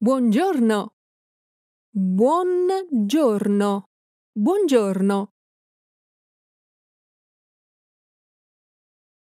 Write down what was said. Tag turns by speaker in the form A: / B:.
A: Buongiorno. Buongiorno. Buongiorno.